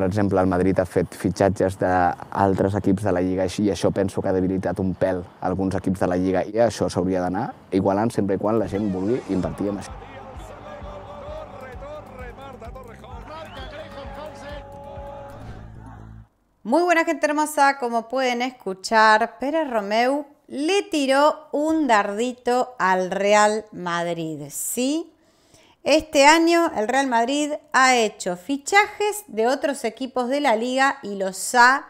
Por ejemplo, el Madrid ha fet fitxatges d'altres equips de la Lliga y això penso que ha debilitat un pèl alguns equips de la Lliga i això s'hauria d'anar igualant sempre quan la gent vulgui invertir en Muy buena gente hermosa, como pueden escuchar, Pérez Romeu le tiró un dardito al Real Madrid, ¿sí? Este año el Real Madrid ha hecho fichajes de otros equipos de la liga y los ha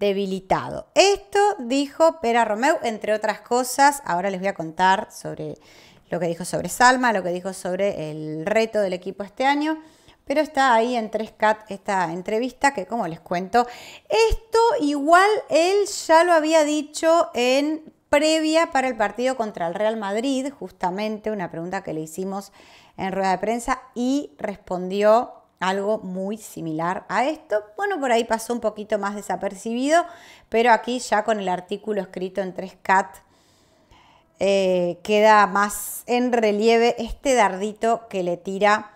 debilitado. Esto dijo Pera Romeu, entre otras cosas. Ahora les voy a contar sobre lo que dijo sobre Salma, lo que dijo sobre el reto del equipo este año. Pero está ahí en 3CAT esta entrevista que, como les cuento, esto igual él ya lo había dicho en previa para el partido contra el Real Madrid, justamente una pregunta que le hicimos en rueda de prensa y respondió algo muy similar a esto. Bueno, por ahí pasó un poquito más desapercibido, pero aquí ya con el artículo escrito en 3CAT eh, queda más en relieve este dardito que le tira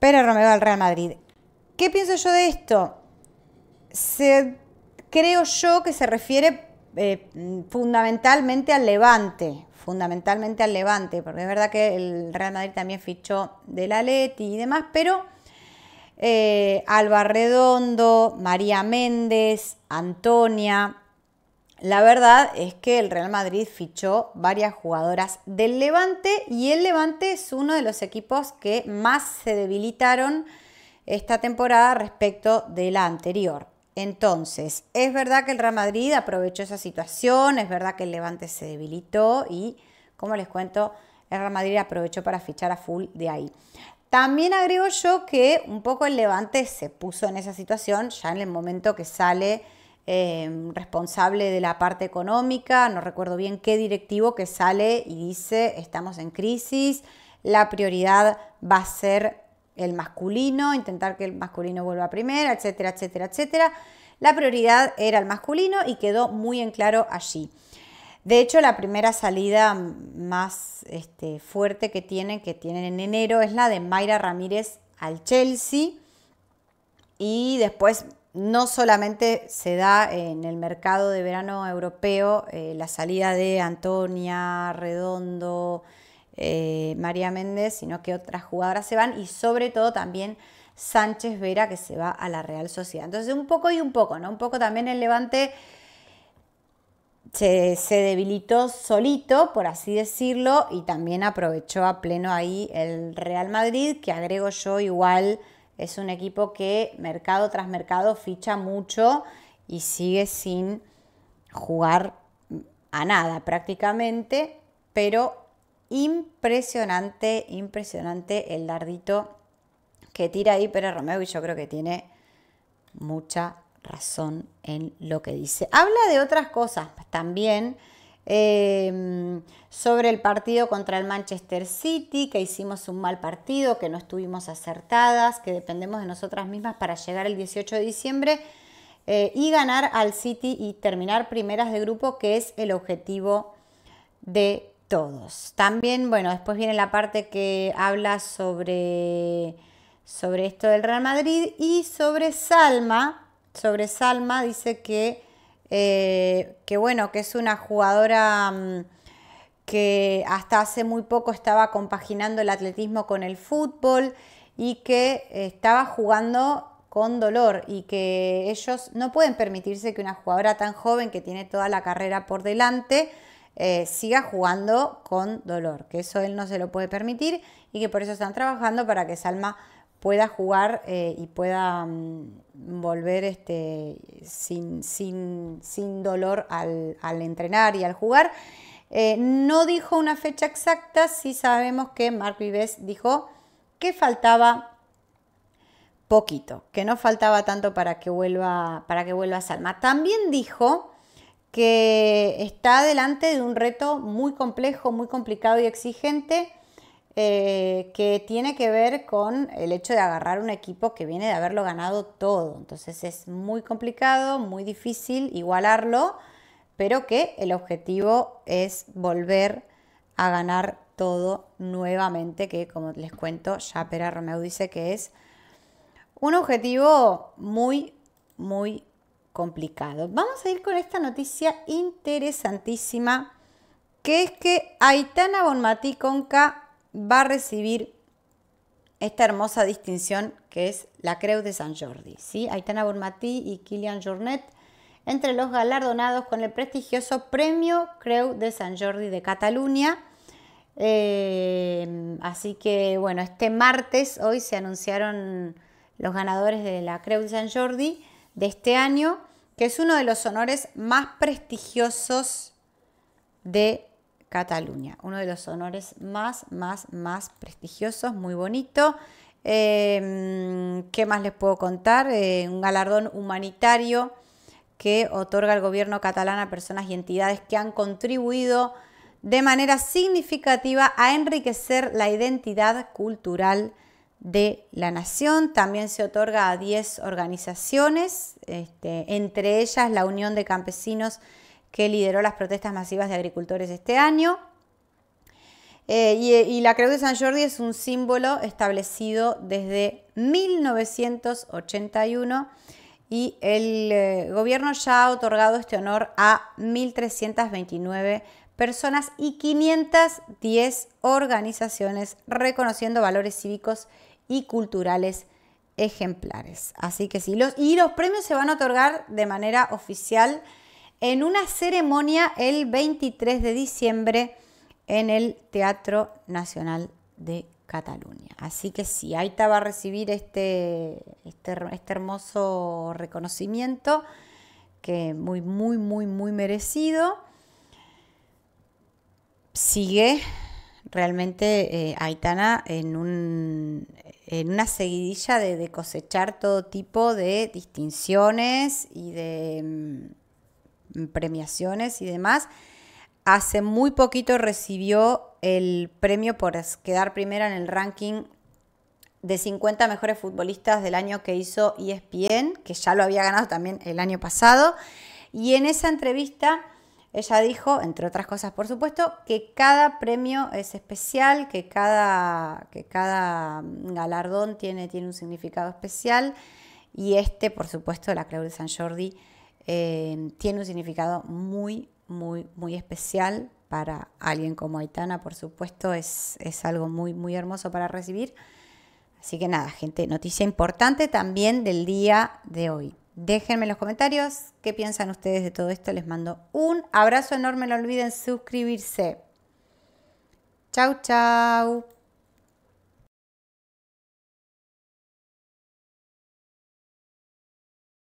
Pérez Romeo al Real Madrid. ¿Qué pienso yo de esto? creo yo que se refiere eh, fundamentalmente al levante, fundamentalmente al Levante, porque es verdad que el Real Madrid también fichó de la Leti y demás, pero eh, Alba Redondo, María Méndez, Antonia. La verdad es que el Real Madrid fichó varias jugadoras del Levante y el Levante es uno de los equipos que más se debilitaron esta temporada respecto de la anterior. Entonces, es verdad que el Real Madrid aprovechó esa situación, es verdad que el Levante se debilitó y, como les cuento, el Real Madrid aprovechó para fichar a full de ahí. También agrego yo que un poco el Levante se puso en esa situación ya en el momento que sale eh, responsable de la parte económica, no recuerdo bien qué directivo que sale y dice estamos en crisis, la prioridad va a ser el masculino, intentar que el masculino vuelva a primera, etcétera, etcétera, etcétera. La prioridad era el masculino y quedó muy en claro allí. De hecho, la primera salida más este, fuerte que tienen, que tienen en enero, es la de Mayra Ramírez al Chelsea. Y después no solamente se da en el mercado de verano europeo eh, la salida de Antonia, Redondo, eh, María Méndez, sino que otras jugadoras se van y sobre todo también Sánchez Vera que se va a la Real Sociedad. Entonces un poco y un poco, ¿no? Un poco también el Levante se, se debilitó solito, por así decirlo, y también aprovechó a pleno ahí el Real Madrid, que agrego yo igual es un equipo que mercado tras mercado ficha mucho y sigue sin jugar a nada prácticamente, pero impresionante, impresionante el dardito que tira ahí Pérez Romeo y yo creo que tiene mucha razón en lo que dice. Habla de otras cosas también. Em, sobre el partido contra el Manchester City, que hicimos un mal partido, que no estuvimos acertadas, que dependemos de nosotras mismas para llegar el 18 de diciembre eh, y ganar al City y terminar primeras de grupo, que es el objetivo de todos. También, bueno, después viene la parte que habla sobre, sobre esto del Real Madrid y sobre Salma. Sobre Salma dice que, eh, que bueno, que es una jugadora mm, que hasta hace muy poco estaba compaginando el atletismo con el fútbol y que estaba jugando con dolor y que ellos no pueden permitirse que una jugadora tan joven que tiene toda la carrera por delante, eh, siga jugando con dolor, que eso él no se lo puede permitir y que por eso están trabajando para que Salma pueda jugar eh, y pueda mm, volver este, sin, dolor al, entrenar y al jugar. Eh, no dijo una fecha exacta, sí sabemos que Mark Vives dijo que faltaba poquito, que no faltaba tanto para que vuelva, para que vuelva Salma. También dijo que está delante de un reto muy complejo, muy complicado y exigente, eh, que tiene que ver con el hecho de agarrar un equipo que viene de haberlo ganado todo. Entonces es muy complicado, muy difícil igualarlo, pero que el objetivo es volver a ganar todo nuevamente, que como les cuento, ya Pera Romeo dice que es un objetivo muy, muy complicado. Vamos a ir con esta noticia interesantísima, que es que Aitana Bonmatí Conca va a recibir esta hermosa distinción que es la Creu de San Jordi. ¿sí? Aitana Bonmatí y Kilian Jornet entre los galardonados con el prestigioso Premio Creu de San Jordi de Cataluña. Eh, así que bueno, este martes hoy se anunciaron los ganadores de la Creu de San Jordi de este año, que es uno de los honores más prestigiosos de Cataluña. Uno de los honores más, más, más prestigiosos, muy bonito. Em, ¿Qué más les puedo contar? Eh, un galardón humanitario que otorga el gobierno catalán a personas y entidades que han contribuido de manera significativa a enriquecer la identidad cultural de la Nación. También se otorga a 10 organizaciones, este, entre ellas la Unión de Campesinos que lideró las protestas masivas de agricultores este año. Eh, y, la Creu de San Jordi es un símbolo establecido desde 1981 y el eh, gobierno ya ha otorgado este honor a 1.329 personas y 510 organizaciones reconociendo valores cívicos y culturales ejemplares. Así que sí, los, y los premios se van a otorgar de manera oficial en una ceremonia el 23 de diciembre en el Teatro Nacional de Cataluña. Así que sí, Aita va a recibir este, este, este, hermoso reconocimiento que muy, muy, muy, muy merecido. Sigue realmente eh, Aitana en un, en una seguidilla de, cosechar todo tipo de distinciones y de mm, mm, premiaciones y demás. Hace muy poquito recibió el premio por quedar primera en el ranking de 50 mejores futbolistas del año que hizo ESPN, que ya lo había ganado también el año pasado. Y en esa entrevista ella dijo, entre otras cosas por supuesto, que cada premio es especial, que cada, mm, galardón tiene, un significado especial y este, por supuesto, la Claudia de San Jordi, eh, tiene un significado muy, muy, muy especial para alguien como Aitana, por supuesto, es, es algo muy, muy hermoso para recibir. Así que nada, gente, noticia importante también del día de hoy. Déjenme en los comentarios qué piensan ustedes de todo esto. Les mando un abrazo enorme. No olviden suscribirse. Chau, chau.